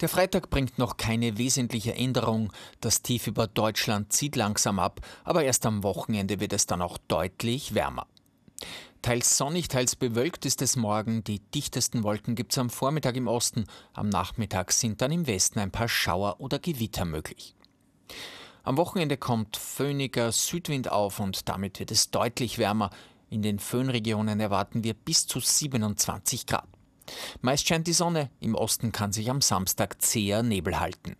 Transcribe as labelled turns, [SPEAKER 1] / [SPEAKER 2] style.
[SPEAKER 1] Der Freitag bringt noch keine wesentliche Änderung. Das Tief über Deutschland zieht langsam ab, aber erst am Wochenende wird es dann auch deutlich wärmer. Teils sonnig, teils bewölkt ist es morgen. Die dichtesten Wolken gibt es am Vormittag im Osten. Am Nachmittag sind dann im Westen ein paar Schauer oder Gewitter möglich. Am Wochenende kommt föhniger Südwind auf und damit wird es deutlich wärmer. In den Föhnregionen erwarten wir bis zu 27 Grad. Meist scheint die Sonne, im Osten kann sich am Samstag zäher Nebel halten.